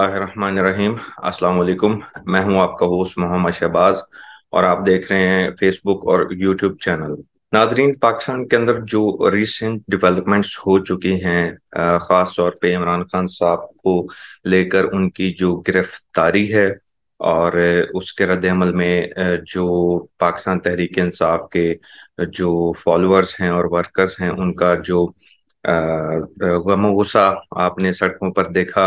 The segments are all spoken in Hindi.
अस्सलाम वालेकुम मैं हूं आपका होस्ट मोहम्मद शहबाज और आप देख रहे हैं फेसबुक और यूट्यूब चैनल नाजरीन पाकिस्तान के अंदर जो रिसेंट डेवलपमेंट्स हो चुकी हैं ख़ास तौर पे इमरान खान साहब को लेकर उनकी जो गिरफ्तारी है और उसके रद्द अमल में जो पाकिस्तान तहरीक इंसाफ के जो फॉलोअर्स हैं और वर्कर्स हैं उनका जो गम गुस्सा आपने सड़कों पर देखा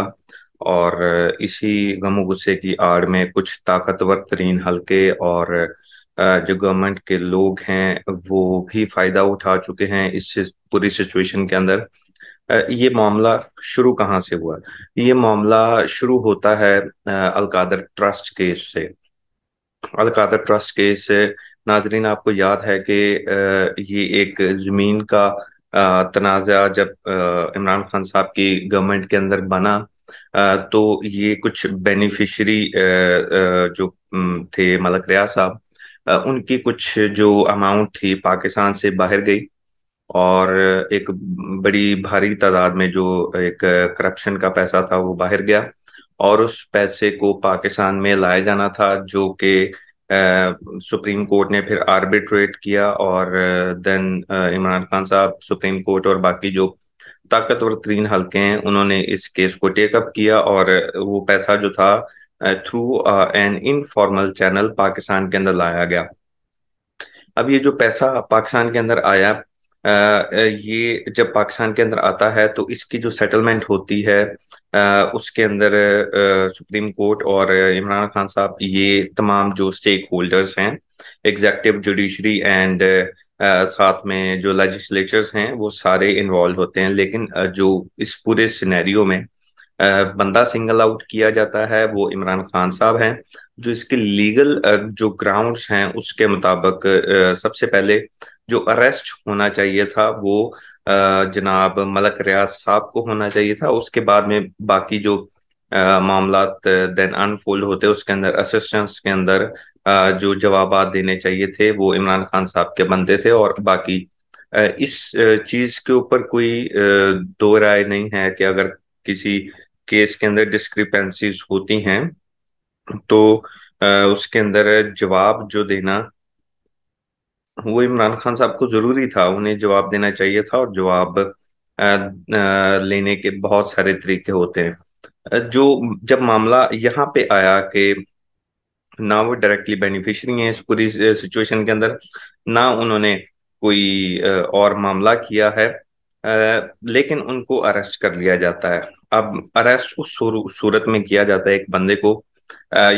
और इसी गमो गुस्से की आड़ में कुछ ताकतवर तरीन हल्के और जो गवर्नमेंट के लोग हैं वो भी फायदा उठा चुके हैं इस पूरी सिचुएशन के अंदर ये मामला शुरू कहाँ से हुआ ये मामला शुरू होता है अलकादर ट्रस्ट केस से अलकादर ट्रस्ट केस नाजरीन आपको याद है कि ये एक जमीन का तनाज़ा जब इमरान खान साहब की गवर्नमेंट के अंदर बना तो ये कुछ बेनिफिशरी जो थे मलक रिया साहब उनकी कुछ जो अमाउंट थी पाकिस्तान से बाहर गई और एक बड़ी भारी तादाद में जो एक करप्शन का पैसा था वो बाहर गया और उस पैसे को पाकिस्तान में लाया जाना था जो कि सुप्रीम कोर्ट ने फिर आर्बिट्रेट किया और देन इमरान खान साहब सुप्रीम कोर्ट और बाकी जो ताकतवर तरीन हल्के हैं उन्होंने इस केस को टेकअप किया और वो पैसा जो था through an informal channel Pakistan के अंदर लाया गया अब ये जो पैसा पाकिस्तान के अंदर आया uh, uh, ये जब पाकिस्तान के अंदर आता है तो इसकी जो सेटलमेंट होती है uh, उसके अंदर सुप्रीम कोर्ट और इमरान खान साहब ये तमाम जो स्टेक होल्डर्स हैं एग्जेक्टिव जुडिशरी एंड साथ में जो लेजिस्लेचर्स हैं वो सारे इन्वॉल्व होते हैं लेकिन जो इस पूरे सिनेरियो में बंदा सिंगल आउट किया जाता है वो इमरान खान साहब हैं जो इसके लीगल जो ग्राउंड्स हैं उसके मुताबिक सबसे पहले जो अरेस्ट होना चाहिए था वो जनाब मलक रियाज साहब को होना चाहिए था उसके बाद में बाकी जो मामला देन अनफोल्ड होते उसके अंदर असिस्टेंस के अंदर जो जवाब देने चाहिए थे वो इमरान खान साहब के बनते थे और बाकी इस चीज के ऊपर कोई दो राय नहीं है कि अगर किसी केस के अंदर डिस्क्रिपेंसीज होती हैं तो उसके अंदर जवाब जो देना वो इमरान खान साहब को जरूरी था उन्हें जवाब देना चाहिए था और जवाब लेने के बहुत सारे तरीके होते हैं जो जब मामला यहाँ पे आया कि ना वो डायरेक्टली बेनिफिशरी है इस पूरी सिचुएशन के अंदर ना उन्होंने कोई और मामला किया है लेकिन उनको अरेस्ट कर लिया जाता है अब अरेस्ट उस सूरत में किया जाता है एक बंदे को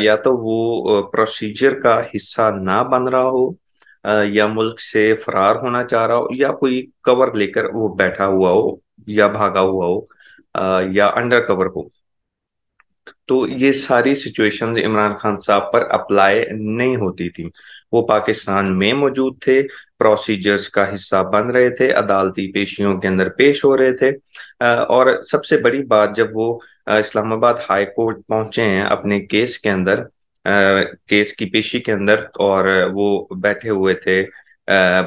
या तो वो प्रोसीजर का हिस्सा ना बन रहा हो या मुल्क से फरार होना चाह रहा हो या कोई कवर लेकर वो बैठा हुआ हो या भागा हुआ हो या अंडर कवर हो तो ये सारी सिचुएशन इमरान खान साहब पर अप्लाई नहीं होती थी वो पाकिस्तान में मौजूद थे प्रोसीजर्स का हिस्सा बन रहे थे अदालती पेशियों के अंदर पेश हो रहे थे और सबसे बड़ी बात जब वो इस्लामाबाद हाई कोर्ट पहुंचे हैं अपने केस के अंदर केस की पेशी के अंदर और वो बैठे हुए थे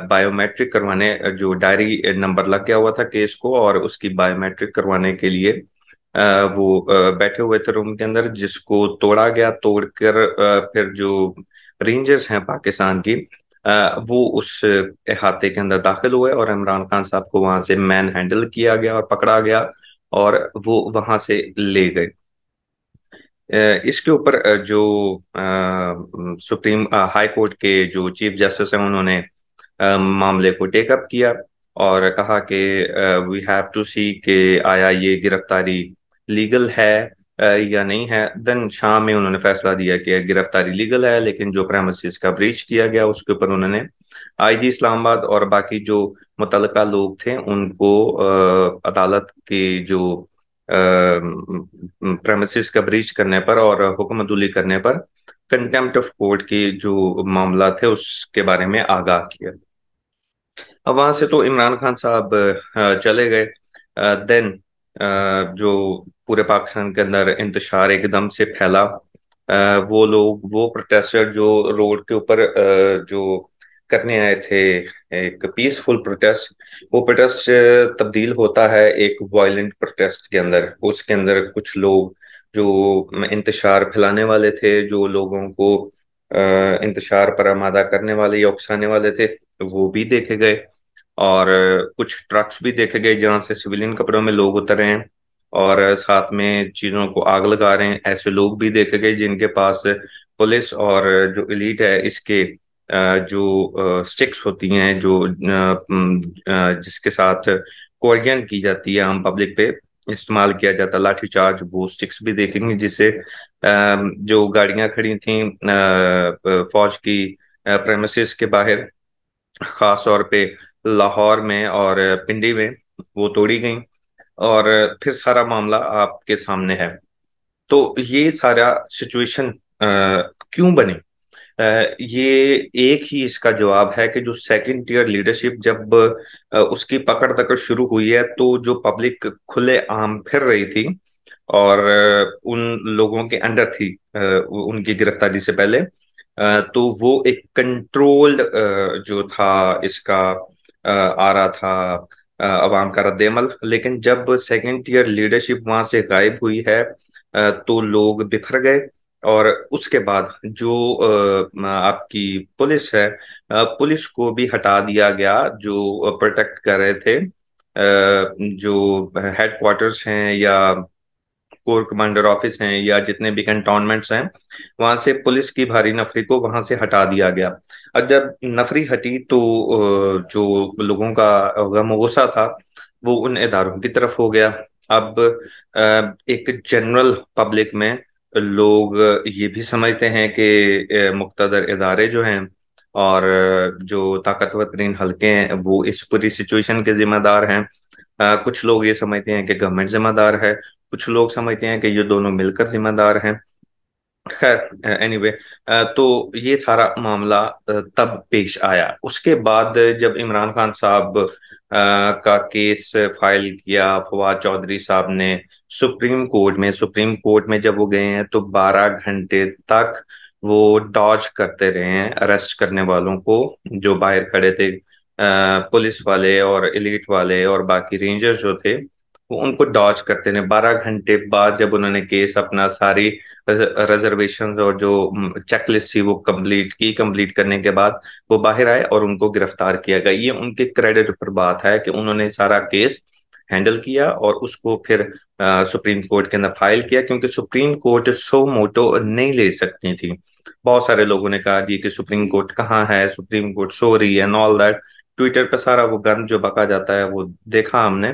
बायोमेट्रिक करवाने जो डायरी नंबर लग गया हुआ था केस को और उसकी बायोमेट्रिक करवाने के लिए वो बैठे हुए थे रूम के अंदर जिसको तोड़ा गया तोड़कर फिर जो रेंजर्स हैं पाकिस्तान की वो उस अहाते के अंदर दाखिल हुए और इमरान खान साहब को वहां से मैन हैंडल किया गया और पकड़ा गया और वो वहां से ले गए इसके ऊपर जो सुप्रीम हाई कोर्ट के जो चीफ जस्टिस हैं उन्होंने मामले को टेकअप किया और कहा कि वी हैव टू सी के आया ये गिरफ्तारी लीगल है या नहीं है देन शाम में उन्होंने फैसला दिया कि गिरफ्तारी लीगल है लेकिन जो प्रेमसिस का ब्रीच किया गया उसके ऊपर उन्होंने आईजी इस्लामाबाद और बाकी जो मुतल लोग थे उनको आ, अदालत के जो प्रेमसिस का ब्रीच करने पर और हुक्मदुली करने पर कंटेम्प्ट ऑफ कोर्ट के जो मामला थे उसके बारे में आगाह किया अब वहां से तो इमरान खान साहब चले गए देन जो पूरे पाकिस्तान के अंदर इंतजार एकदम से फैला वो लोग वो प्रोटेस्टर जो रोड के ऊपर जो करने आए थे एक पीसफुल प्रोटेस्ट वो प्रोटेस्ट तब्दील होता है एक वायलेंट प्रोटेस्ट के अंदर उसके अंदर कुछ लोग जो इंतजार फैलाने वाले थे जो लोगों को इंतजार पर आमादा करने वाले या उकसाने वाले थे वो भी देखे गए और कुछ ट्रक्स भी देखे गए जहां से सिविलियन कपड़ों में लोग उतरे हैं और साथ में चीजों को आग लगा रहे हैं ऐसे लोग भी देखे गए जिनके पास पुलिस और जो इलीट है इसके जो स्टिक्स होती हैं जो जिसके साथ कोरियन की जाती है आम पब्लिक पे इस्तेमाल किया जाता लाठी चार्ज वो स्टिक्स भी देखेंगे जिससे जो गाड़ियां खड़ी थी फौज की प्रेमिस के बाहर खास तौर पे लाहौर में और पिंडी में वो तोड़ी गई और फिर सारा मामला आपके सामने है तो ये सारा सिचुएशन क्यों बनी ये एक ही इसका जवाब है कि जो सेकंड टीयर लीडरशिप जब उसकी पकड़ तकड़ शुरू हुई है तो जो पब्लिक खुले आम फिर रही थी और उन लोगों के अंडर थी उनकी गिरफ्तारी से पहले तो वो एक कंट्रोल्ड जो था इसका आ रहा था अवाम का रद्द अमल लेकिन जब सेकेंड टीयर लीडरशिप वहां से गायब हुई है तो लोग बिखर गए और उसके बाद जो आपकी पुलिस है पुलिस को भी हटा दिया गया जो प्रोटेक्ट कर रहे थे जो हेडक्वार्टर्स हैं या कोर कमांडर ऑफिस हैं या जितने भी कंटोनमेंट्स हैं वहां से पुलिस की भारी नफरी को वहां से हटा दिया गया और जब नफरी हटी तो जो लोगों का गम गुस्सा था वो उन इधारों की तरफ हो गया अब एक जनरल पब्लिक में लोग ये भी समझते हैं कि मुख्तर इदारे जो हैं और जो ताकतवर तरीन हल्के हैं वो इस पूरी सिचुएशन के जिम्मेदार हैं कुछ लोग ये समझते हैं कि गवर्नमेंट जिम्मेदार है कुछ लोग समझते हैं कि ये दोनों मिलकर जिम्मेदार हैं खैर एनीवे anyway, तो ये सारा मामला तब पेश आया उसके बाद जब इमरान खान साहब का केस फाइल किया फवाद चौधरी साहब ने सुप्रीम कोर्ट में सुप्रीम कोर्ट में जब वो गए हैं तो 12 घंटे तक वो डॉज करते रहे हैं अरेस्ट करने वालों को जो बाहर खड़े थे पुलिस वाले और इलीट वाले और बाकी रेंजर्स जो थे उनको डॉच करते हैं बारह घंटे बाद जब उन्होंने केस अपना सारी रिजर्वेशन और जो चेकलिस्ट थी वो कंप्लीट की कंप्लीट करने के बाद वो बाहर आए और उनको गिरफ्तार किया गया ये उनके क्रेडिट पर बात है कि उन्होंने सारा केस हैंडल किया और उसको फिर आ, सुप्रीम कोर्ट के अंदर फाइल किया क्योंकि सुप्रीम कोर्ट सो मोटो नहीं ले सकती थी बहुत सारे लोगों ने कहा जी कि सुप्रीम कोर्ट कहाँ है सुप्रीम कोर्ट सो रही है एंड ऑल दैट ट्विटर पर सारा वो गंद जो बका जाता है वो देखा हमने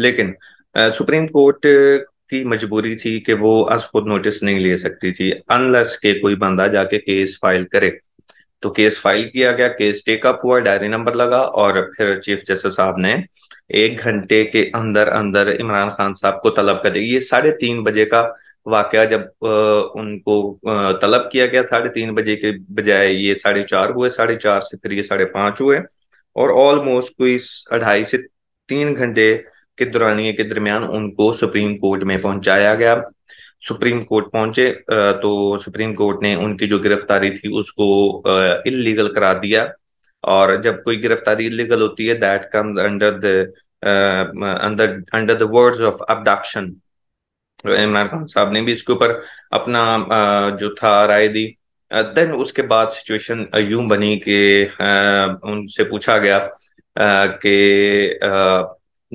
लेकिन सुप्रीम कोर्ट की मजबूरी थी कि वो अस खुद नोटिस नहीं ले सकती थी अनलेस के कोई बंदा जाके केस फाइल करे तो केस फाइल किया गया केस टेकअप हुआ डायरी नंबर लगा और फिर चीफ जस्टिस साहब ने एक घंटे के अंदर अंदर इमरान खान साहब को तलब कर दिया ये साढ़े तीन बजे का वाकया जब उनको तलब किया गया साढ़े तीन बजे के बजाय ये साढ़े चार हुए साढ़े चार से फिर ये साढ़े पांच हुए और ऑलमोस्ट कोई अढ़ाई से तीन घंटे के दौरानिए के दरमियान उनको सुप्रीम कोर्ट में पहुंचाया गया सुप्रीम कोर्ट पहुंचे तो सुप्रीम कोर्ट ने उनकी जो गिरफ्तारी थी उसको इलीगल करा दिया और जब कोई गिरफ्तारी इलीगल होती है that come under the under under the words of abduction Imran Khan साहब ने भी इसके ऊपर अपना जो था राय दी देन उसके बाद सिचुएशन यूं बनी कि उनसे पूछा गया कि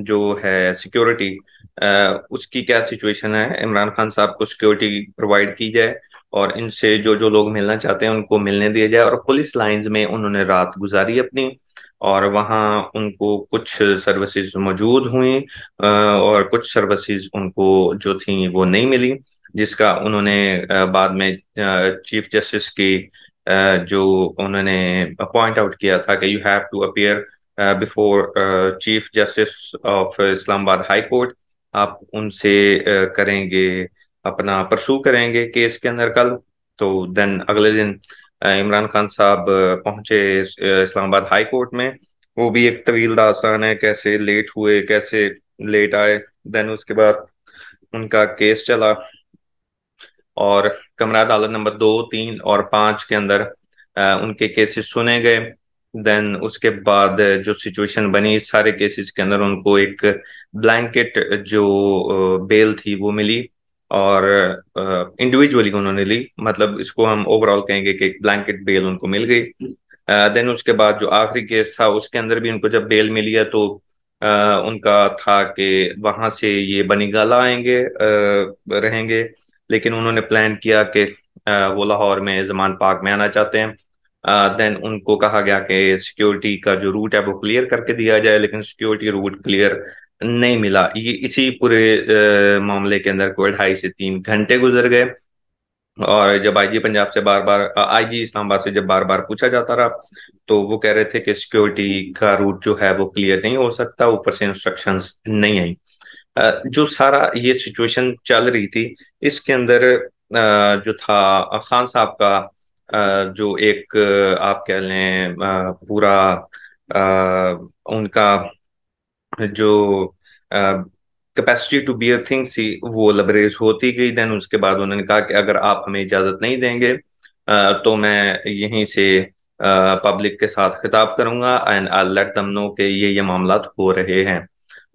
जो है सिक्योरिटी उसकी क्या सिचुएशन है इमरान खान साहब को सिक्योरिटी प्रोवाइड की जाए और इनसे जो जो लोग मिलना चाहते हैं उनको मिलने दिया जाए और पुलिस लाइंस में उन्होंने रात गुजारी अपनी और वहाँ उनको कुछ सर्विसेज मौजूद हुई और कुछ सर्विसेज उनको जो थी वो नहीं मिली जिसका उन्होंने बाद में चीफ जस्टिस की जो उन्होंने पॉइंट आउट किया था कि you have to appear before chief justice of Islamabad high court आप उनसे uh, करेंगे अपना परसू करेंगे केस के अंदर कल तो देन अगले दिन uh, इमरान खान साहब uh, पहुंचे इस्लामाबाद हाई कोर्ट में वो भी एक तवील दासान है कैसे लेट हुए कैसे लेट आए देन उसके बाद उनका केस चला और कमरा अदालत नंबर दो तीन और पांच के अंदर आ, उनके केसेस सुने गए देन उसके बाद जो सिचुएशन बनी सारे केसेस के अंदर उनको एक ब्लैंकेट जो बेल थी वो मिली और इंडिविजुअली उन्होंने ली मतलब इसको हम ओवरऑल कहेंगे कि एक ब्लैंकेट बेल उनको मिल गई देन उसके बाद जो आखिरी केस था उसके अंदर भी उनको जब बेल मिली है तो आ, उनका था कि वहां से ये बनीगाला आएंगे रहेंगे लेकिन उन्होंने प्लान किया कि वो लाहौर में जमान पार्क में आना चाहते हैं देन uh, उनको कहा गया कि सिक्योरिटी का जो रूट है वो क्लियर करके दिया जाए लेकिन सिक्योरिटी रूट क्लियर नहीं मिला ये इसी पूरे मामले के अंदर कोई ढाई से तीन घंटे गुजर गए और जब आईजी पंजाब से बार बार आईजी इस्लामाबाद से जब बार बार पूछा जाता रहा तो वो कह रहे थे कि सिक्योरिटी का रूट जो है वो क्लियर नहीं हो सकता ऊपर से इंस्ट्रक्शन नहीं आई जो सारा ये सिचुएशन चल रही थी इसके अंदर जो था खान साहब का जो एक आप कह लें पूरा उनका जो कैपेसिटी टू बियर थिंग्स थी वो लबरेज होती गई देन उसके बाद उन्होंने कहा कि अगर आप हमें इजाज़त नहीं देंगे तो मैं यहीं से पब्लिक के साथ खिताब करूंगा and I let them know कि ये ये मामला हो रहे हैं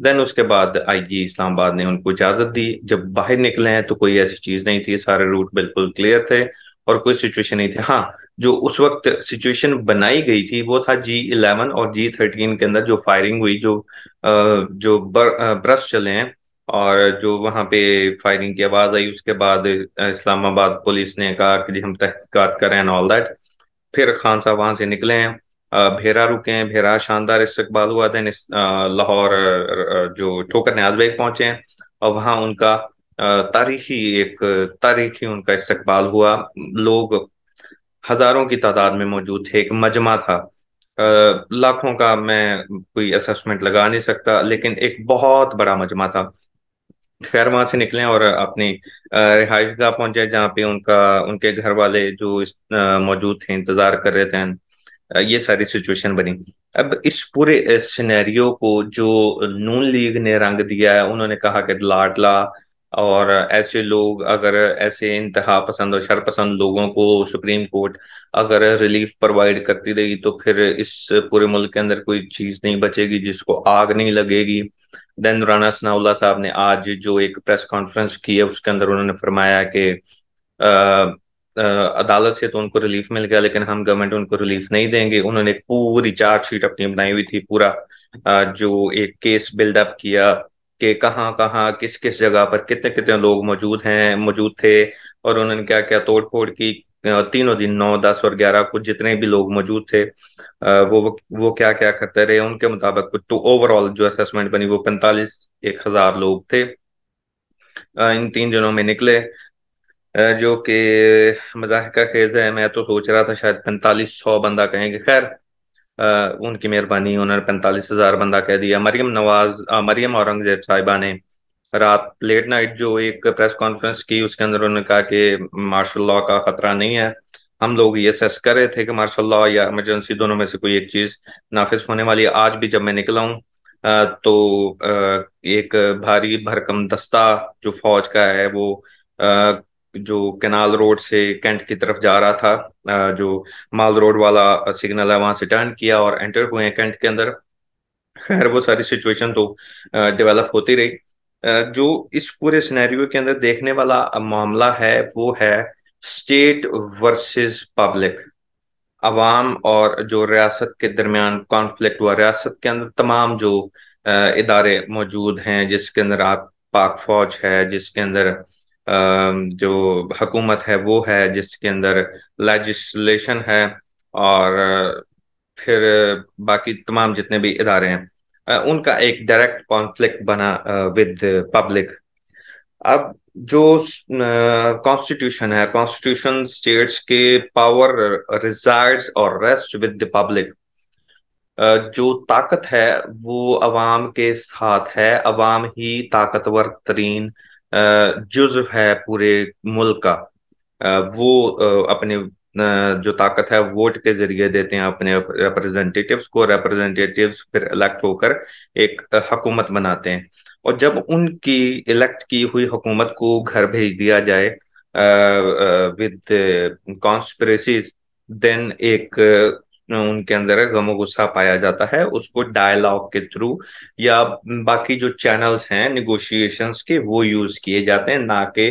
देन उसके बाद आईजी इस्लामाबाद ने उनको इजाज़त दी जब बाहर निकले हैं तो कोई ऐसी चीज़ नहीं थी सारे रूट बिल्कुल क्लियर थे और कोई सिचुएशन नहीं थी हाँ जो उस वक्त सिचुएशन बनाई गई थी वो था जी इलेवन और जी थर्टीन के अंदर जो फायरिंग हुई जो जो ब्रश चले हैं और जो वहां पे फायरिंग की आवाज आई उसके बाद इस्लामाबाद पुलिस ने कहा कि हम तहकीकत करें एंड ऑल दैट फिर खान साहब वहां से निकले हैं भेरा रुके हैं भेरा शानदार इस्तकबाल हुआ था लाहौर जो ठोकर न्याज बेग पहुंचे हैं और वहां उनका तारीखी एक तारीखी उनका इस्तकबाल हुआ लोग हजारों की तादाद में मौजूद थे एक मजमा था लाखों का मैं कोई असेसमेंट लगा नहीं सकता लेकिन एक बहुत बड़ा मजमा था खैर वहां से निकले और अपनी रिहाइश गाह पहुंचे जहाँ पे उनका उनके घर वाले जो मौजूद थे इंतजार कर रहे थे ये सारी सिचुएशन बनी अब इस पूरे सिनेरियो को जो नून लीग ने रंग दिया है उन्होंने कहा कि लाडला और ऐसे लोग अगर ऐसे इंतहा पसंद और शर पसंद लोगों को सुप्रीम कोर्ट अगर रिलीफ प्रोवाइड करती रही तो फिर इस पूरे मुल्क के अंदर कोई चीज नहीं बचेगी जिसको आग नहीं लगेगी देन राना सनाउल्ला साहब ने आज जो एक प्रेस कॉन्फ्रेंस की है उसके अंदर उन्होंने फरमाया कि अदालत से तो उनको रिलीफ मिल गया लेकिन हम गवर्नमेंट उनको रिलीफ नहीं देंगे उन्होंने पूरी चार्जशीट अपनी बनाई हुई थी पूरा आ, जो एक केस बिल्डअप किया कि कहाँ कहाँ किस किस जगह पर कितने कितने लोग मौजूद हैं मौजूद थे और उन्होंने क्या क्या तोड़ फोड़ की तीनों दिन नौ दस और ग्यारह को जितने भी लोग मौजूद थे वो वो क्या क्या करते रहे उनके मुताबिक कुछ तो ओवरऑल जो असेसमेंट बनी वो पैंतालीस एक हजार लोग थे इन तीन दिनों में निकले जो कि मजाक का खेज है मैं तो सोच रहा था शायद पैंतालीस सौ बंदा कहेंगे खैर उनकी मेहरबानी उन्होंने पैंतालीस हजार बंदा कह दिया मरियम नवाज मरियम औरंगजेब साहिबा ने रात लेट नाइट जो एक प्रेस कॉन्फ्रेंस की उसके अंदर उन्होंने कहा कि मार्शल लॉ का खतरा नहीं है हम लोग ये सेस कर रहे थे कि मार्शल लॉ या इमरजेंसी दोनों में से कोई एक चीज नाफिज होने वाली है आज भी जब मैं निकला हूँ तो एक भारी भरकम दस्ता जो फौज का है वो जो कैनाल रोड से कैंट की तरफ जा रहा था जो माल रोड वाला सिग्नल है वहां से टर्न किया और एंटर हुए हैं कैंट के अंदर खैर वो सारी सिचुएशन तो डेवलप होती रही जो इस पूरे सिनेरियो के अंदर देखने वाला मामला है वो है स्टेट वर्सेस पब्लिक आवाम और जो रियासत के दरमियान कॉन्फ्लिक्ट हुआ रियासत के अंदर तमाम जो इदारे मौजूद हैं जिसके अंदर आप पाक फौज है जिसके अंदर जो हकूमत है वो है जिसके अंदर लेजिस्लेशन है और फिर बाकी तमाम जितने भी इदारे हैं उनका एक डायरेक्ट कॉन्फ्लिक्ट बना विद पब्लिक अब जो कॉन्स्टिट्यूशन है कॉन्स्टिट्यूशन स्टेट्स के पावर रिजाइड्स और रेस्ट विद द पब्लिक जो ताकत है वो अवाम के साथ है अवाम ही ताकतवर तरीन जुज्व है पूरे मुल्क का वो अपने जो ताकत है वोट के जरिए देते हैं अपने रिप्रेजेंटेटिव्स को रिप्रेजेंटेटिव्स फिर इलेक्ट होकर एक हकूमत बनाते हैं और जब उनकी इलेक्ट की हुई हुकूमत को घर भेज दिया जाए विद कॉन्स्परेसीज देन एक उनके अंदर गमो गुस्सा पाया जाता है उसको डायलॉग के थ्रू या बाकी जो चैनल्स हैं निगोशिएशन के वो यूज किए जाते हैं ना के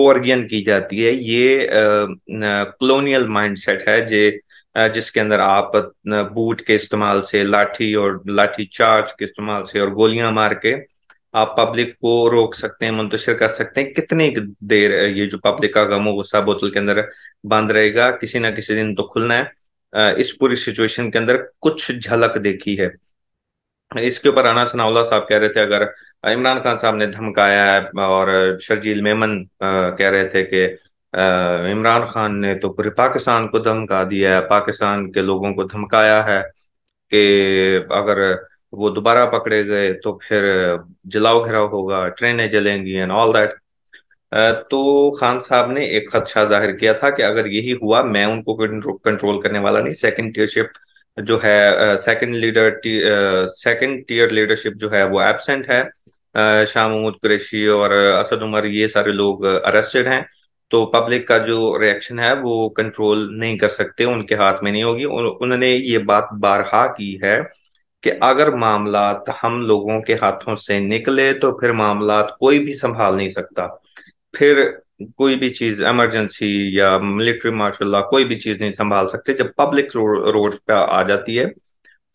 कोरियन की जाती है ये क्लोनियल माइंडसेट है जे जिसके अंदर आप बूट के इस्तेमाल से लाठी और लाठी चार्ज के इस्तेमाल से और गोलियां मार के आप पब्लिक को रोक सकते हैं मुंतशिर कर सकते हैं कितनी देर ये जो पब्लिक का गमो गुस्सा बोतल के अंदर बंद रहेगा किसी ना किसी दिन तो खुलना है इस पूरी सिचुएशन के अंदर कुछ झलक देखी है इसके ऊपर राना सनावला साहब कह रहे थे अगर इमरान खान साहब ने धमकाया है और शर्जील मेमन कह रहे थे कि इमरान खान ने तो पूरे पाकिस्तान को धमका दिया है पाकिस्तान के लोगों को धमकाया है कि अगर वो दोबारा पकड़े गए तो फिर जलाओ घिराव होगा ट्रेनें जलेंगी एंड ऑल दैट तो खान साहब ने एक खदशा जाहिर किया था कि अगर यही हुआ मैं उनको कंट्रोल करने वाला नहीं सेकंड टीयरशिप जो है second leader second tier leadership जो है वो एबसेंट है शाह महमूद कुरैशी और असद उमर ये सारे लोग अरेस्टेड हैं तो पब्लिक का जो रिएक्शन है वो कंट्रोल नहीं कर सकते उनके हाथ में नहीं होगी उन्होंने ये बात बारहा की है कि अगर मामला हम लोगों के हाथों से निकले तो फिर मामला कोई भी संभाल नहीं सकता फिर कोई भी चीज इमरजेंसी या मिलिट्री मार्शल कोई भी चीज नहीं संभाल सकते जब पब्लिक रोड पे आ जाती है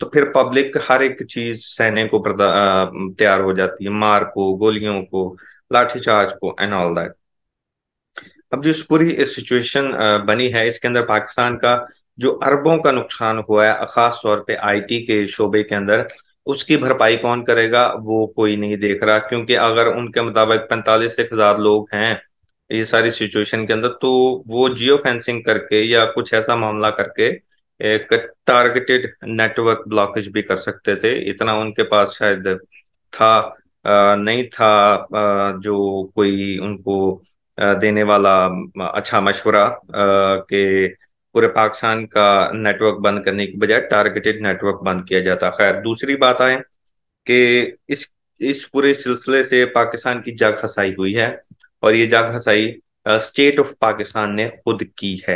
तो फिर पब्लिक हर एक चीज सहने को तैयार हो जाती है मार को गोलियों को लाठीचार्ज को एंड ऑल दैट अब जो इस पूरी सिचुएशन बनी है इसके अंदर पाकिस्तान का जो अरबों का नुकसान हुआ है खास तौर पे आईटी के शोबे के अंदर उसकी भरपाई कौन करेगा वो कोई नहीं देख रहा क्योंकि अगर उनके मुताबिक पैंतालीस एक हजार लोग हैं ये सारी सिचुएशन के अंदर तो वो जियो फेंसिंग करके या कुछ ऐसा मामला करके एक टारगेटेड नेटवर्क ब्लॉकेज भी कर सकते थे इतना उनके पास शायद था आ, नहीं था आ, जो कोई उनको देने वाला अच्छा मशवरा के पूरे पाकिस्तान का नेटवर्क बंद करने की बजाय टारगेटेड नेटवर्क बंद किया जाता खैर दूसरी बात आए कि इस इस पूरे सिलसिले से पाकिस्तान की जग हसाई हुई है और ये जग हसाई स्टेट ऑफ पाकिस्तान ने खुद की है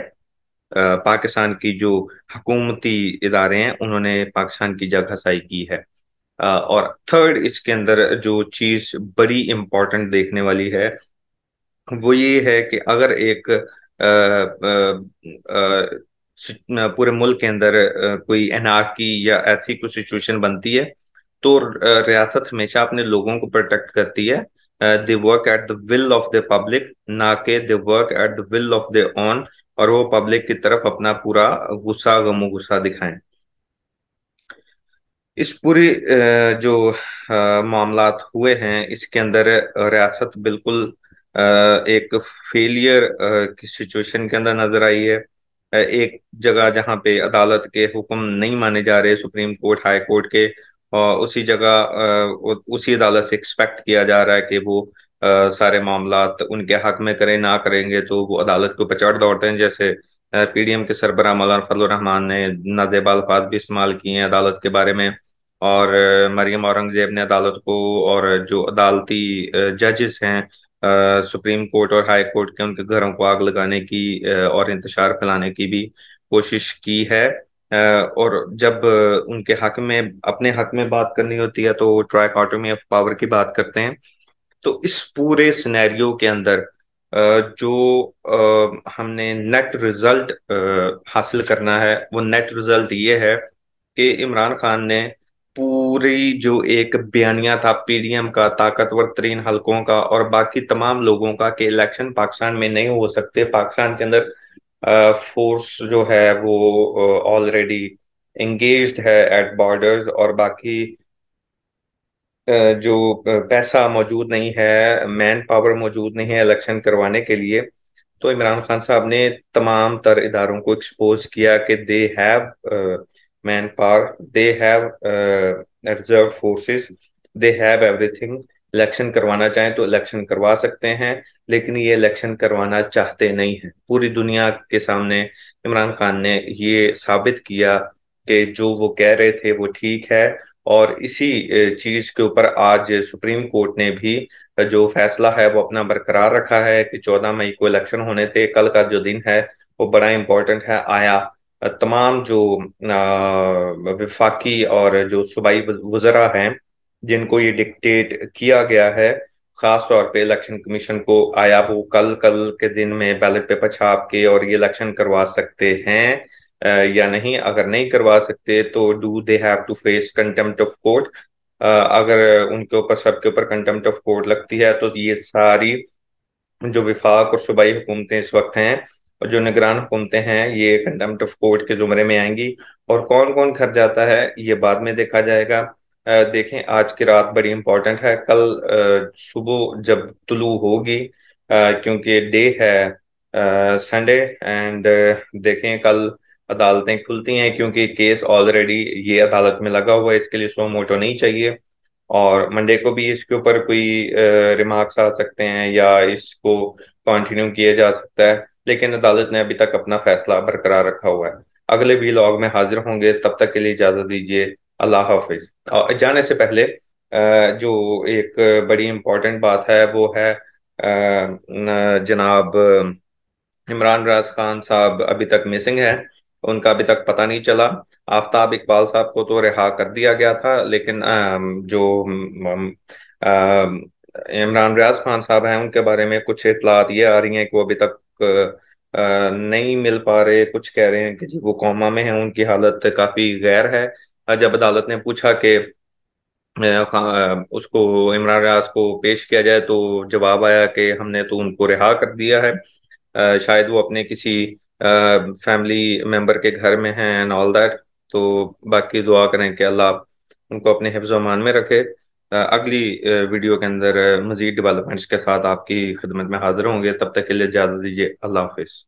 पाकिस्तान की जो हकूमती इदारे हैं उन्होंने पाकिस्तान की जग हसाई की है और थर्ड इसके अंदर जो चीज बड़ी इंपॉर्टेंट देखने वाली है वो ये है कि अगर एक पूरे मुल्क के अंदर कोई एनाकी या ऐसी कोई सिचुएशन बनती है तो रियासत हमेशा अपने लोगों को प्रोटेक्ट करती है they work at the will of the public ना के they work at the will of the on और वो पब्लिक की तरफ अपना पूरा गुस्सा गमो गुस्सा दिखाएं इस पूरी जो मामला हुए हैं इसके अंदर रियासत बिल्कुल एक फेलियर की सिचुएशन के अंदर नजर आई है एक जगह जहां पे अदालत के हुक्म नहीं माने जा रहे सुप्रीम कोर्ट हाई कोर्ट के और उसी जगह उसी अदालत से एक्सपेक्ट किया जा रहा है कि वो सारे मामला उनके हक में करें ना करेंगे तो वो अदालत को पचड़ दौड़ते हैं जैसे पीडीएम के सरबरा मौलाना फजलरहमान ने नजेब अल्फाज भी इस्तेमाल किए हैं अदालत के बारे में और मरियम औरंगजेब ने अदालत को और जो अदालती जजेस हैं सुप्रीम कोर्ट और हाई कोर्ट के उनके घरों को आग लगाने की और इंतजार फैलाने की भी कोशिश की है और जब उनके हक में अपने हक में बात करनी होती है तो ट्राइकॉटोमी ऑफ पावर की बात करते हैं तो इस पूरे सिनेरियो के अंदर जो हमने नेट रिजल्ट हासिल करना है वो नेट रिजल्ट ये है कि इमरान खान ने पूरी जो एक बयानिया था पीडीएम का ताकतवर तरीन हलकों का और बाकी तमाम लोगों का कि इलेक्शन पाकिस्तान में नहीं हो सकते पाकिस्तान के अंदर फोर्स जो है वो ऑलरेडी एंगेज है एट बॉर्डर्स और बाकी जो पैसा मौजूद नहीं है मैन पावर मौजूद नहीं है इलेक्शन करवाने के लिए तो इमरान खान साहब ने तमाम तर इदारों को एक्सपोज किया कि they have manpower they have reserve forces they have everything election करवाना चाहें तो इलेक्शन करवा सकते हैं लेकिन ये इलेक्शन करवाना चाहते नहीं है पूरी दुनिया के सामने इमरान खान ने ये साबित किया कि जो वो कह रहे थे वो ठीक है और इसी चीज के ऊपर आज सुप्रीम कोर्ट ने भी जो फैसला है वो अपना बरकरार रखा है कि चौदह मई को इलेक्शन होने थे कल का जो दिन है वो बड़ा इंपॉर्टेंट है आया तमाम जो विफाकी और जो सूबाई वजरा हैं जिनको ये डिक्टेट किया गया है खास तौर पे इलेक्शन कमीशन को आया वो कल कल के दिन में बैलेट पेपर छाप के और ये इलेक्शन करवा सकते हैं या नहीं अगर नहीं करवा सकते तो do they have to face contempt of court अगर उनके ऊपर सबके ऊपर कंटेम्प्ट ऑफ कोर्ट लगती है तो ये सारी जो विफाक और सूबाई हुकूमतें इस वक्त हैं और जो निगरान हुकूमतें हैं ये कंटेम्प्ट ऑफ कोर्ट के जुमरे में आएंगी और कौन कौन घर जाता है ये बाद में देखा जाएगा देखें आज की रात बड़ी इंपॉर्टेंट है कल सुबह जब तुलू होगी क्योंकि डे है संडे एंड देखें कल अदालतें खुलती हैं क्योंकि केस ऑलरेडी ये अदालत में लगा हुआ है इसके लिए सो मोटो नहीं चाहिए और मंडे को भी इसके ऊपर कोई रिमार्क्स आ सकते हैं या इसको कंटिन्यू किया जा सकता है लेकिन अदालत ने अभी तक अपना फैसला बरकरार रखा हुआ है अगले भी लॉग में हाजिर होंगे तब तक के लिए इजाजत दीजिए अल्लाह हाफिज जाने से पहले जो एक बड़ी इम्पोर्टेंट बात है वो है जनाब इमरान राज खान साहब अभी तक मिसिंग है उनका अभी तक पता नहीं चला आफ्ताब इकबाल साहब को तो रिहा कर दिया गया था लेकिन जो इमरान रियाज खान साहब हैं उनके बारे में कुछ इतलात ये आ रही हैं कि वो अभी तक नहीं मिल पा रहे कुछ कह रहे हैं कि जी वो कोमा में है उनकी हालत काफी गैर है जब अदालत ने पूछा कि उसको इमरान रियाज को पेश किया जाए तो जवाब आया कि हमने तो उनको रिहा कर दिया है शायद वो अपने किसी फैमिली मेंबर के घर में हैं एंड ऑल दैट तो बाकी दुआ करें कि अल्लाह उनको अपने हिफ्ज अमान में रखे अगली वीडियो के अंदर मजीद डेवलपमेंट्स के साथ आपकी खिदमत में हाजिर होंगे तब तक के लिए इजाज़त दीजिए अल्लाह हाफिज़